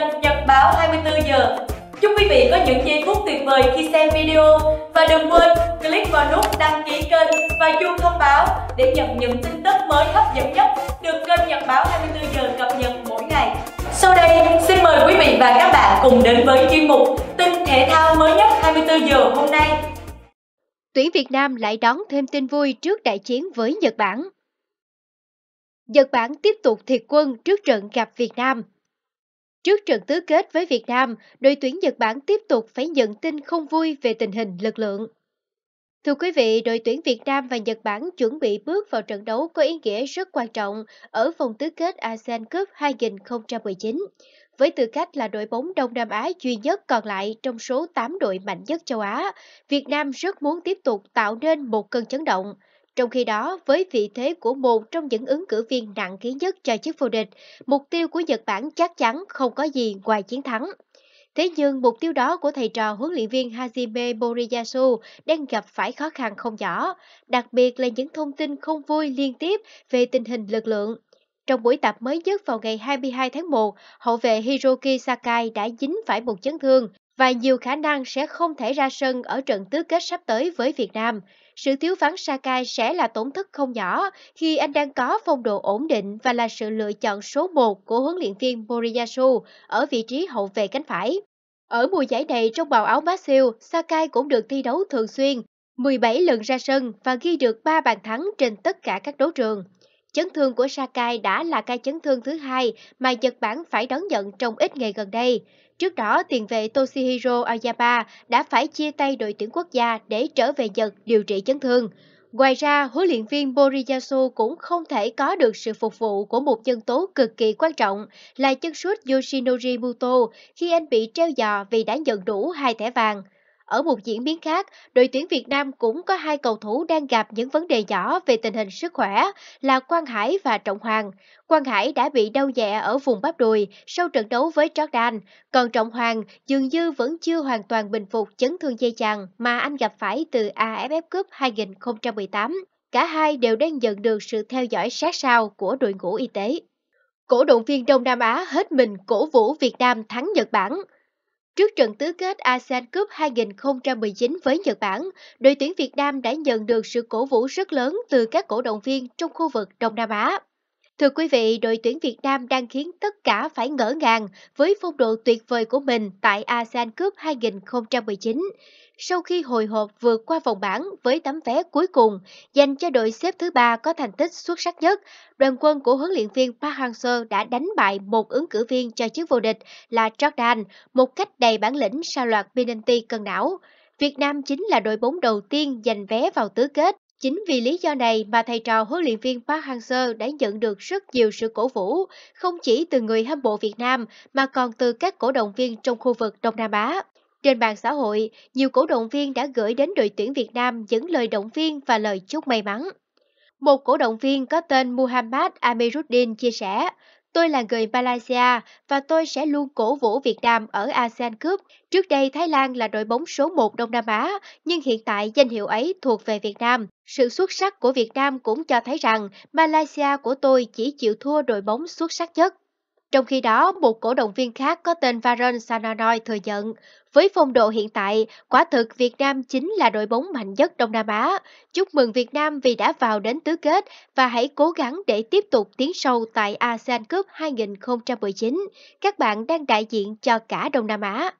nhân Nhật báo 24 giờ. Chúc quý vị có những giây phút tuyệt vời khi xem video và đừng quên click vào nút đăng ký kênh và chuông thông báo để nhận những tin tức mới hấp dẫn nhất được kênh Nhật báo 24 giờ cập nhật mỗi ngày. Sau đây, xin mời quý vị và các bạn cùng đến với chuyên mục tin thể thao mới nhất 24 giờ hôm nay. Tuyển Việt Nam lại đón thêm tin vui trước đại chiến với Nhật Bản. Nhật Bản tiếp tục thiệt quân trước trận gặp Việt Nam. Trước trận tứ kết với Việt Nam, đội tuyển Nhật Bản tiếp tục phải nhận tin không vui về tình hình lực lượng. Thưa quý vị, đội tuyển Việt Nam và Nhật Bản chuẩn bị bước vào trận đấu có ý nghĩa rất quan trọng ở vòng tứ kết ASEAN Cup 2019, với tư cách là đội bóng Đông Nam Á duy nhất còn lại trong số 8 đội mạnh nhất châu Á, Việt Nam rất muốn tiếp tục tạo nên một cơn chấn động – trong khi đó, với vị thế của một trong những ứng cử viên nặng ký nhất cho chức vô địch, mục tiêu của Nhật Bản chắc chắn không có gì ngoài chiến thắng. Thế nhưng mục tiêu đó của thầy trò huấn luyện viên Hajime Moriyasu đang gặp phải khó khăn không nhỏ, đặc biệt là những thông tin không vui liên tiếp về tình hình lực lượng. Trong buổi tập mới nhất vào ngày 22 tháng 1, hậu vệ Hiroki Sakai đã dính phải một chấn thương, và nhiều khả năng sẽ không thể ra sân ở trận tứ kết sắp tới với Việt Nam. Sự thiếu vắng Sakai sẽ là tổn thất không nhỏ khi anh đang có phong độ ổn định và là sự lựa chọn số 1 của huấn luyện viên Moriyasu ở vị trí hậu vệ cánh phải. Ở mùa giải này trong màu áo Brazil, Sakai cũng được thi đấu thường xuyên, 17 lần ra sân và ghi được 3 bàn thắng trên tất cả các đấu trường. Chấn thương của Sakai đã là ca chấn thương thứ hai mà Nhật Bản phải đón nhận trong ít ngày gần đây. Trước đó, tiền vệ Toshihiro Aoyama đã phải chia tay đội tuyển quốc gia để trở về Nhật điều trị chấn thương. Ngoài ra, huấn luyện viên Moriyasu cũng không thể có được sự phục vụ của một nhân tố cực kỳ quan trọng là chân sút Yoshinori Muto khi anh bị treo giò vì đã nhận đủ hai thẻ vàng. Ở một diễn biến khác, đội tuyển Việt Nam cũng có hai cầu thủ đang gặp những vấn đề nhỏ về tình hình sức khỏe là Quang Hải và Trọng Hoàng. Quang Hải đã bị đau nhẹ ở vùng bắp đùi sau trận đấu với Jordan, còn Trọng Hoàng dường như vẫn chưa hoàn toàn bình phục chấn thương dây chằng mà anh gặp phải từ AFF Cup 2018. Cả hai đều đang nhận được sự theo dõi sát sao của đội ngũ y tế. Cổ động viên Đông Nam Á hết mình cổ vũ Việt Nam thắng Nhật Bản. Trước trận tứ kết ASEAN Cup 2019 với Nhật Bản, đội tuyển Việt Nam đã nhận được sự cổ vũ rất lớn từ các cổ động viên trong khu vực Đông Nam Á. Thưa quý vị, đội tuyển Việt Nam đang khiến tất cả phải ngỡ ngàng với phong độ tuyệt vời của mình tại ASEAN Cup 2019. Sau khi hồi hộp vượt qua vòng bảng với tấm vé cuối cùng dành cho đội xếp thứ ba có thành tích xuất sắc nhất, đoàn quân của huấn luyện viên Park Hang-seo đã đánh bại một ứng cử viên cho chức vô địch là Jordan một cách đầy bản lĩnh sau loạt penalty cân não. Việt Nam chính là đội bóng đầu tiên giành vé vào tứ kết Chính vì lý do này mà thầy trò huấn luyện viên Park Hang-seo đã nhận được rất nhiều sự cổ vũ, không chỉ từ người hâm mộ Việt Nam mà còn từ các cổ động viên trong khu vực Đông Nam Á. Trên mạng xã hội, nhiều cổ động viên đã gửi đến đội tuyển Việt Nam những lời động viên và lời chúc may mắn. Một cổ động viên có tên Muhammad Amiruddin chia sẻ, Tôi là người Malaysia và tôi sẽ luôn cổ vũ Việt Nam ở ASEAN Cup. Trước đây Thái Lan là đội bóng số 1 Đông Nam Á, nhưng hiện tại danh hiệu ấy thuộc về Việt Nam. Sự xuất sắc của Việt Nam cũng cho thấy rằng Malaysia của tôi chỉ chịu thua đội bóng xuất sắc nhất. Trong khi đó, một cổ động viên khác có tên Varane Sananoi thừa nhận, với phong độ hiện tại, quả thực Việt Nam chính là đội bóng mạnh nhất Đông Nam Á. Chúc mừng Việt Nam vì đã vào đến tứ kết và hãy cố gắng để tiếp tục tiến sâu tại ASEAN Cup 2019. Các bạn đang đại diện cho cả Đông Nam Á.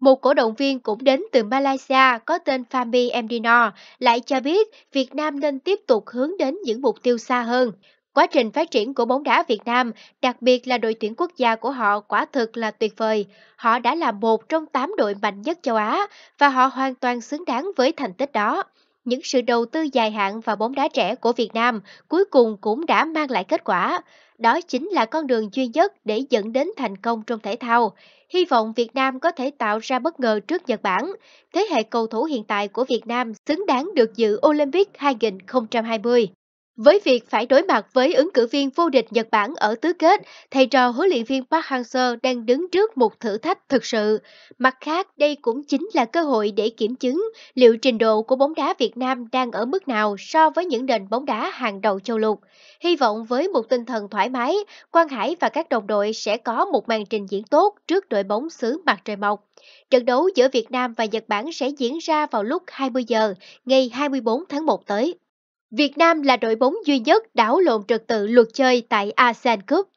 Một cổ động viên cũng đến từ Malaysia có tên Fami Mdinor lại cho biết Việt Nam nên tiếp tục hướng đến những mục tiêu xa hơn. Quá trình phát triển của bóng đá Việt Nam, đặc biệt là đội tuyển quốc gia của họ quả thực là tuyệt vời. Họ đã là một trong 8 đội mạnh nhất châu Á và họ hoàn toàn xứng đáng với thành tích đó. Những sự đầu tư dài hạn vào bóng đá trẻ của Việt Nam cuối cùng cũng đã mang lại kết quả. Đó chính là con đường duy nhất để dẫn đến thành công trong thể thao. Hy vọng Việt Nam có thể tạo ra bất ngờ trước Nhật Bản. Thế hệ cầu thủ hiện tại của Việt Nam xứng đáng được dự Olympic 2020. Với việc phải đối mặt với ứng cử viên vô địch Nhật Bản ở tứ kết, thầy trò huấn luyện viên Park Hang-seo đang đứng trước một thử thách thực sự. Mặt khác, đây cũng chính là cơ hội để kiểm chứng liệu trình độ của bóng đá Việt Nam đang ở mức nào so với những nền bóng đá hàng đầu châu lục. Hy vọng với một tinh thần thoải mái, Quang Hải và các đồng đội sẽ có một màn trình diễn tốt trước đội bóng xứ mặt trời mọc. Trận đấu giữa Việt Nam và Nhật Bản sẽ diễn ra vào lúc 20 giờ ngày 24 tháng 1 tới. Việt Nam là đội bóng duy nhất đảo lộn trật tự luật chơi tại ASEAN Cup.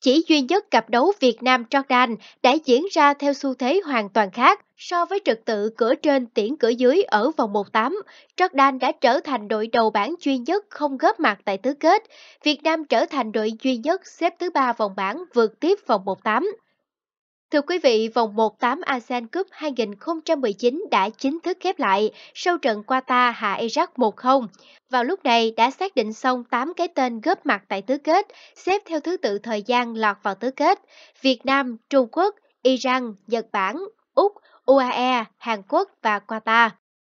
Chỉ duy nhất cặp đấu Việt Nam Jordan đã diễn ra theo xu thế hoàn toàn khác so với trật tự cửa trên tiễn cửa dưới ở vòng 1-8. Jordan đã trở thành đội đầu bảng duy nhất không góp mặt tại tứ kết. Việt Nam trở thành đội duy nhất xếp thứ ba vòng bảng vượt tiếp vòng 1-8. Thưa quý vị, vòng 1-8 ASEAN Cup 2019 đã chính thức khép lại sau trận Qatar hạ Iraq 1-0. Vào lúc này đã xác định xong 8 cái tên góp mặt tại tứ kết, xếp theo thứ tự thời gian lọt vào tứ kết. Việt Nam, Trung Quốc, Iran, Nhật Bản, Úc, UAE, Hàn Quốc và Qatar.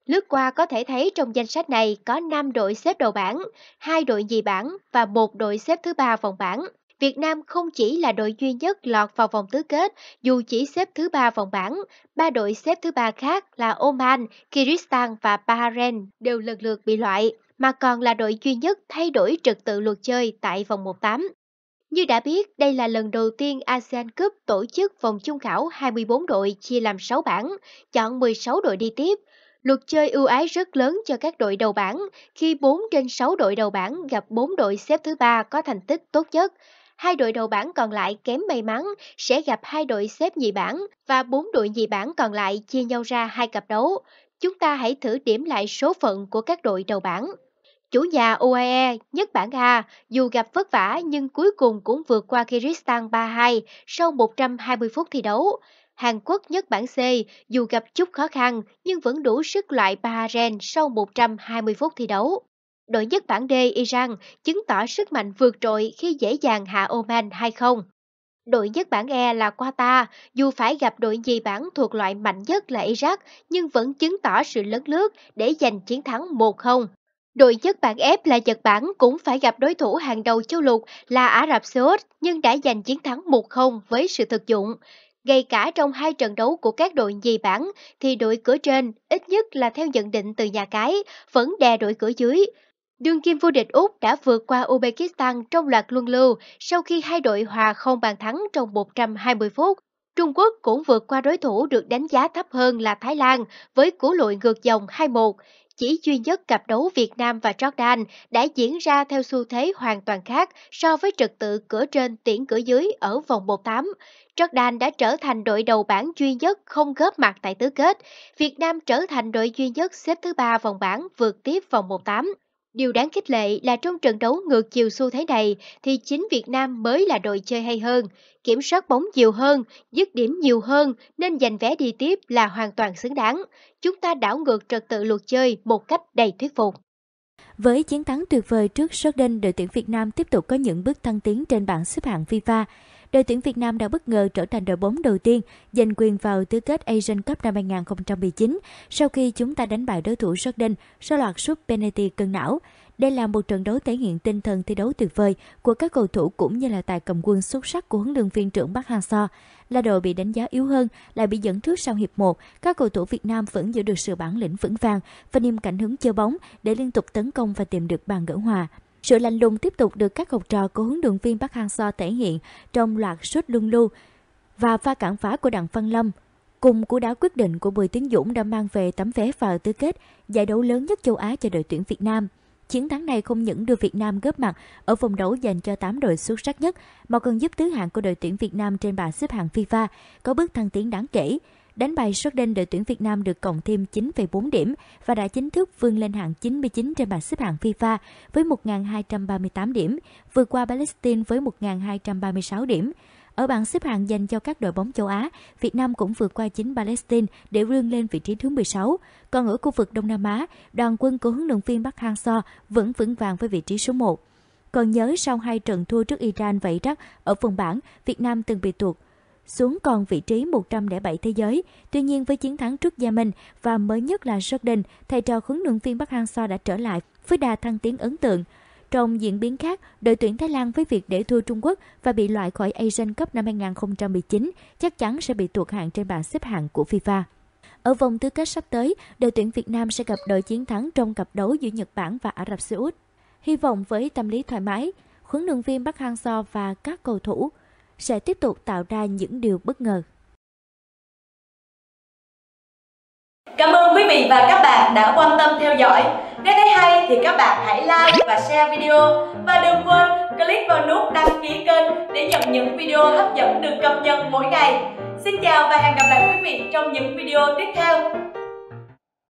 Lướt qua có thể thấy trong danh sách này có 5 đội xếp đầu bảng, 2 đội nhì bảng và 1 đội xếp thứ ba vòng bảng. Việt Nam không chỉ là đội duy nhất lọt vào vòng tứ kết dù chỉ xếp thứ ba vòng bảng, ba đội xếp thứ ba khác là Oman, Kyrgyzstan và Bahrain đều lần lượt bị loại, mà còn là đội duy nhất thay đổi trật tự luật chơi tại vòng 1-8. Như đã biết, đây là lần đầu tiên ASEAN Cup tổ chức vòng chung khảo 24 đội chia làm 6 bảng, chọn 16 đội đi tiếp. Luật chơi ưu ái rất lớn cho các đội đầu bảng, khi 4 trên 6 đội đầu bảng gặp 4 đội xếp thứ ba có thành tích tốt nhất. Hai đội đầu bảng còn lại kém may mắn sẽ gặp hai đội xếp nhì bảng và bốn đội nhì bảng còn lại chia nhau ra hai cặp đấu. Chúng ta hãy thử điểm lại số phận của các đội đầu bảng. Chủ nhà UAE e nhất bảng A dù gặp vất vả nhưng cuối cùng cũng vượt qua Kyrgyzstan 3-2 sau 120 phút thi đấu. Hàn Quốc nhất bảng C dù gặp chút khó khăn nhưng vẫn đủ sức loại Bahrain sau 120 phút thi đấu đội nhất bảng D Iran chứng tỏ sức mạnh vượt trội khi dễ dàng hạ Oman 2-0. Đội nhất bảng E là Qatar, dù phải gặp đội gì bảng thuộc loại mạnh nhất là Iraq nhưng vẫn chứng tỏ sự lớn lướt để giành chiến thắng 1-0. Đội nhất bảng F là Nhật Bản cũng phải gặp đối thủ hàng đầu châu lục là Ả Rập Xê Út nhưng đã giành chiến thắng 1-0 với sự thực dụng. Ngay cả trong hai trận đấu của các đội nhì bảng thì đội cửa trên ít nhất là theo nhận định từ nhà cái vẫn đè đội cửa dưới. Đương kim vô địch Úc đã vượt qua Uzbekistan trong loạt luân lưu sau khi hai đội hòa không bàn thắng trong 120 phút. Trung Quốc cũng vượt qua đối thủ được đánh giá thấp hơn là Thái Lan với cú lội ngược dòng 2-1. Chỉ duy nhất cặp đấu Việt Nam và Jordan đã diễn ra theo xu thế hoàn toàn khác so với trật tự cửa trên tiễn cửa dưới ở vòng 1-8. Jordan đã trở thành đội đầu bảng duy nhất không góp mặt tại tứ kết. Việt Nam trở thành đội duy nhất xếp thứ ba vòng bảng vượt tiếp vòng 1-8. Điều đáng khích lệ là trong trận đấu ngược chiều xu thế này thì chính Việt Nam mới là đội chơi hay hơn, kiểm soát bóng nhiều hơn, dứt điểm nhiều hơn nên giành vé đi tiếp là hoàn toàn xứng đáng. Chúng ta đảo ngược trật tự luật chơi một cách đầy thuyết phục. Với chiến thắng tuyệt vời trước Jordan, đội tuyển Việt Nam tiếp tục có những bước thăng tiến trên bảng xếp hạng FIFA đội tuyển Việt Nam đã bất ngờ trở thành đội bóng đầu tiên giành quyền vào tứ kết Asian Cup năm 2019 sau khi chúng ta đánh bại đối thủ Jordan sau loạt sút penalty cân não. Đây là một trận đấu thể hiện tinh thần thi đấu tuyệt vời của các cầu thủ cũng như là tài cầm quân xuất sắc của huấn luyện viên trưởng Park Hang-seo. Là đội bị đánh giá yếu hơn, lại bị dẫn trước sau hiệp 1, các cầu thủ Việt Nam vẫn giữ được sự bản lĩnh vững vàng và niềm cảnh hứng chơi bóng để liên tục tấn công và tìm được bàn gỡ hòa. Sự lạnh lùng tiếp tục được các học trò của huấn luyện viên Park Hang-seo thể hiện trong loạt sút luân lưu và pha cản phá của Đặng Văn Lâm. Cùng cú đá quyết định của Bùi Tiến Dũng đã mang về tấm vé vào tứ kết giải đấu lớn nhất châu Á cho đội tuyển Việt Nam. Chiến thắng này không những đưa Việt Nam góp mặt ở vòng đấu dành cho 8 đội xuất sắc nhất, mà còn giúp tứ hạng của đội tuyển Việt Nam trên bảng xếp hạng FIFA có bước thăng tiến đáng kể. Đánh bại Jordan, đội tuyển Việt Nam được cộng thêm 9,4 điểm và đã chính thức vươn lên hạng 99 trên bảng xếp hạng FIFA với 1.238 điểm, vượt qua Palestine với 1.236 điểm. Ở bảng xếp hạng dành cho các đội bóng châu Á, Việt Nam cũng vượt qua chính Palestine để vươn lên vị trí thứ 16. Còn ở khu vực Đông Nam Á, đoàn quân của huấn luyện viên Park Hang-seo vẫn vững vàng với vị trí số 1. Còn nhớ sau hai trận thua trước Iran và Iraq ở phần bảng, Việt Nam từng bị tuột xuống còn vị trí 107 thế giới. Tuy nhiên với chiến thắng trước Gia Minh và mới nhất là Jordan, thầy trò huấn luyện viên Park Hang-seo đã trở lại với đà thăng tiến ấn tượng. Trong diễn biến khác, đội tuyển Thái Lan với việc để thua Trung Quốc và bị loại khỏi Asian Cup năm 2019 chắc chắn sẽ bị tuột hạng trên bảng xếp hạng của FIFA. Ở vòng tứ kết sắp tới, đội tuyển Việt Nam sẽ gặp đội chiến thắng trong cặp đấu giữa Nhật Bản và Ả Rập Xê Út. Hy vọng với tâm lý thoải mái, huấn luyện viên Park Hang-seo và các cầu thủ sẽ tiếp tục tạo ra những điều bất ngờ. Cảm ơn quý vị và các bạn đã quan tâm theo dõi. Nếu thấy hay thì các bạn hãy like và share video và đừng quên click vào nút đăng ký kênh để nhận những video hấp dẫn được cập nhật mỗi ngày. Xin chào và hẹn gặp lại quý vị trong những video tiếp theo.